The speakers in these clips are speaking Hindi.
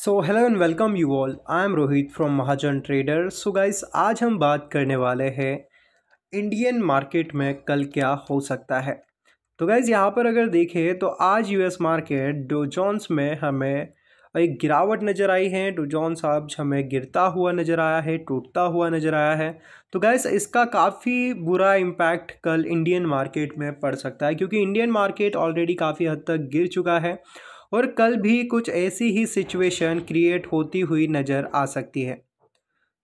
so hello and welcome you all I am Rohit from Mahajan trader so guys आज हम बात करने वाले हैं इंडियन मार्केट में कल क्या हो सकता है तो गाइज़ यहाँ पर अगर देखें तो आज यूएस मार्केट डोजॉन्स में हमें एक गिरावट नज़र आई है डोजॉन्स अब हमें गिरता हुआ नज़र आया है टूटता हुआ नज़र आया है तो गाइस इसका काफ़ी बुरा इम्पैक्ट कल इंडियन मार्केट में पड़ सकता है क्योंकि इंडियन मार्केट ऑलरेडी काफ़ी हद तक गिर चुका है और कल भी कुछ ऐसी ही सिचुएशन क्रिएट होती हुई नज़र आ सकती है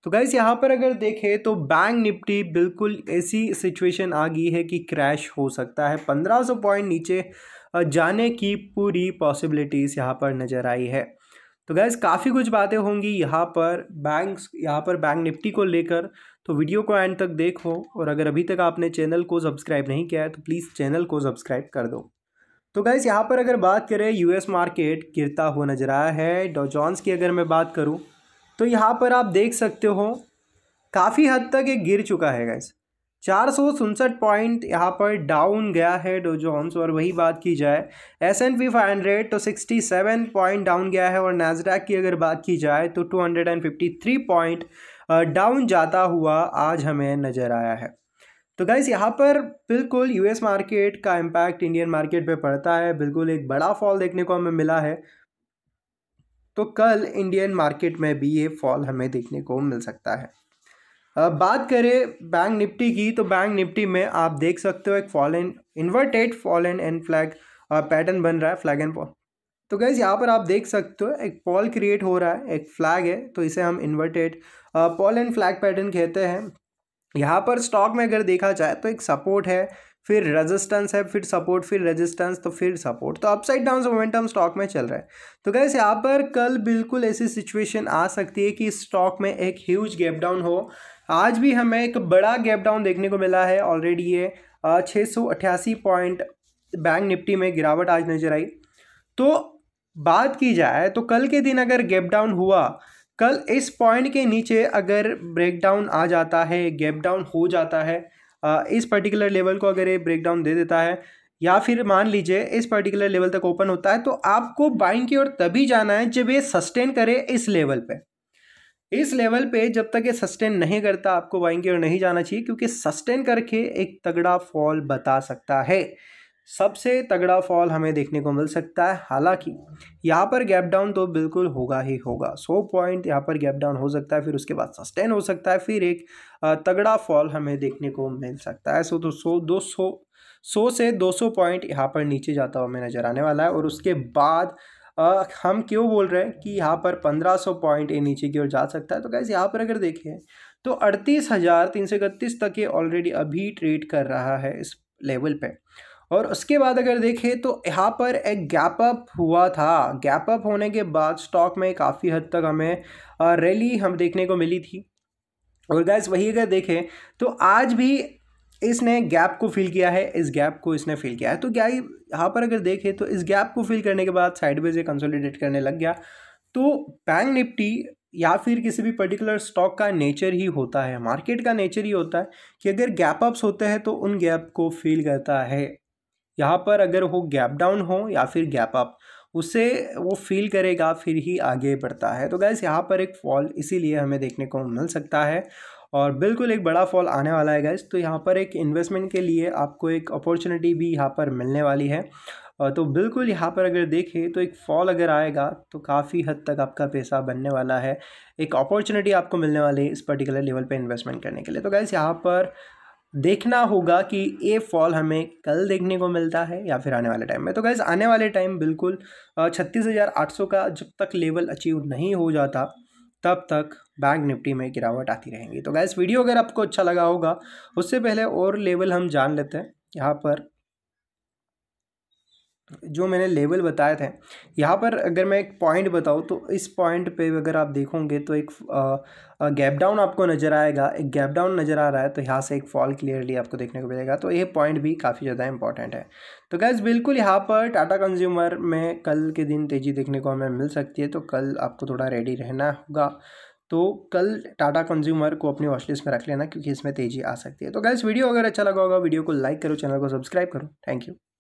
तो गाइस यहाँ पर अगर देखें तो बैंक निफ्टी बिल्कुल ऐसी सिचुएशन आ गई है कि क्रैश हो सकता है 1500 पॉइंट नीचे जाने की पूरी पॉसिबिलिटीज़ यहाँ पर नज़र आई है तो गैस काफ़ी कुछ बातें होंगी यहाँ पर बैंक यहाँ पर बैंक निफ्टी को लेकर तो वीडियो को एंड तक देखो और अगर अभी तक आपने चैनल को सब्सक्राइब नहीं किया है तो प्लीज़ चैनल को सब्सक्राइब कर दो तो गैस यहाँ पर अगर बात करें यूएस मार्केट गिरता हुआ नज़र आया है डोजॉन्स की अगर मैं बात करूँ तो यहाँ पर आप देख सकते हो काफ़ी हद तक ये गिर चुका है गैस चार सौ उनसठ पॉइंट यहाँ पर डाउन गया है जॉन्स और वही बात की जाए S and P five hundred तो सिक्सटी सेवन पॉइंट डाउन गया है और नेजडैक की अगर बात की जाए तो two hundred and fifty three point down जाता हुआ आज हमें नज़र आया है तो गाइज़ यहाँ पर बिल्कुल यूएस मार्केट का इम्पैक्ट इंडियन मार्केट पे पड़ता है बिल्कुल एक बड़ा फॉल देखने को हमें मिला है तो कल इंडियन मार्केट में भी ये फॉल हमें देखने को मिल सकता है अब बात करें बैंक निफ्टी की तो बैंक निफ्टी में आप देख सकते हो एक pole and inverted pole and and flag pattern बन रहा है फ्लैग एंड फॉल तो गैस यहाँ पर आप देख सकते हो एक पॉल क्रिएट हो रहा है एक फ्लैग है तो इसे हम inverted pole and flag pattern कहते हैं यहाँ पर स्टॉक में अगर देखा जाए तो एक सपोर्ट है फिर रेजिस्टेंस है फिर सपोर्ट फिर रेजिस्टेंस तो फिर सपोर्ट तो अपसाइड डाउन मोमेंटम स्टॉक में चल रहा है तो गैस यहाँ पर कल बिल्कुल ऐसी सिचुएशन आ सकती है कि स्टॉक में एक ह्यूज गैप डाउन हो आज भी हमें एक बड़ा गैप डाउन देखने को मिला है ऑलरेडी ये छः पॉइंट बैंक निफ्टी में गिरावट आज नज़र आई तो बात की जाए तो कल के दिन अगर गैप डाउन हुआ कल इस पॉइंट के नीचे अगर ब्रेक डाउन आ जाता है गैप डाउन हो जाता है इस पर्टिकुलर लेवल को अगर ये ब्रेक डाउन दे देता है या फिर मान लीजिए इस पर्टिकुलर लेवल तक ओपन होता है तो आपको बाइंग की ओर तभी जाना है जब ये सस्टेन करे इस लेवल पे इस लेवल पे जब तक ये सस्टेन नहीं करता आपको बाइंग की ओर नहीं जाना चाहिए क्योंकि सस्टेन करके एक तगड़ा फॉल बता सकता है सबसे तगड़ा फॉल हमें देखने को मिल सकता है हालांकि यहाँ पर गैप डाउन तो बिल्कुल होगा ही होगा सौ पॉइंट यहाँ पर गैप डाउन हो सकता है फिर उसके बाद सस्टेन हो सकता है फिर एक तगड़ा फॉल हमें देखने को मिल सकता है सो तो सौ दो सौ सौ से दो सौ पॉइंट यहाँ पर नीचे जाता हुआ हमें नज़र आने वाला है और उसके बाद आ, हम क्यों बोल रहे हैं कि यहाँ पर पंद्रह सौ पॉइंट नीचे की ओर जा सकता है तो कैसे यहाँ पर अगर देखें तो अड़तीस हज़ार तीन सौ तक ये ऑलरेडी अभी ट्रेड कर रहा है इस लेवल पर और उसके बाद अगर देखें तो यहाँ पर एक गैप अप हुआ था गैप अप होने के बाद स्टॉक में काफ़ी हद तक हमें रैली हम देखने को मिली थी और गैस वही अगर देखें तो आज भी इसने गैप को फिल किया है इस गैप को इसने फिल किया है तो क्या यहाँ पर अगर देखें तो इस गैप को फिल करने के बाद साइड ये कंसोलिडेट करने लग गया तो बैंक निफ्टी या फिर किसी भी पर्टिकुलर स्टॉक का नेचर ही होता है मार्केट का नेचर ही होता है कि अगर गैप अप्स होते हैं तो उन गैप को फील करता है यहाँ पर अगर वो गैप डाउन हो या फिर गैप अप उसे वो फील करेगा फिर ही आगे बढ़ता है तो गैस यहाँ पर एक फॉल इसीलिए हमें देखने को मिल सकता है और बिल्कुल एक बड़ा फॉल आने वाला है गैस तो यहाँ पर एक इन्वेस्टमेंट के लिए आपको एक अपॉर्चुनिटी भी यहाँ पर मिलने वाली है तो बिल्कुल यहाँ पर अगर देखें तो एक फॉल अगर आएगा तो काफ़ी हद तक आपका पैसा बनने वाला है एक अपॉर्चुनिटी आपको मिलने वाली है इस पर्टिकुलर लेवल पर इन्वेस्टमेंट करने के लिए तो गैस यहाँ पर देखना होगा कि ये फॉल हमें कल देखने को मिलता है या फिर आने वाले टाइम में तो गैस आने वाले टाइम बिल्कुल छत्तीस हज़ार आठ सौ का जब तक लेवल अचीव नहीं हो जाता तब तक बैंक निफ्टी में गिरावट आती रहेंगी तो गैस वीडियो अगर आपको अच्छा लगा होगा उससे पहले और लेवल हम जान लेते हैं यहाँ पर जो मैंने लेवल बताए थे यहाँ पर अगर मैं एक पॉइंट बताऊँ तो इस पॉइंट पे अगर आप देखोगे तो एक गैप डाउन आपको नज़र आएगा एक गैप डाउन नज़र आ रहा है तो यहाँ से एक फॉल क्लियरली आपको देखने को मिलेगा तो ये पॉइंट भी काफ़ी ज़्यादा इंपॉर्टेंट है तो गैस बिल्कुल यहाँ पर टाटा कंज्यूमर में कल के दिन तेज़ी देखने को हमें मिल सकती है तो कल आपको थोड़ा रेडी रहना होगा तो कल टाटा कंज्यूमर को अपनी वॉचलिस्ट में रख लेना क्योंकि इसमें तेज़ी आ सकती है तो गैस वीडियो अगर अच्छा लगा होगा वीडियो को लाइक करो चैनल को सब्सक्राइब करो थैंक यू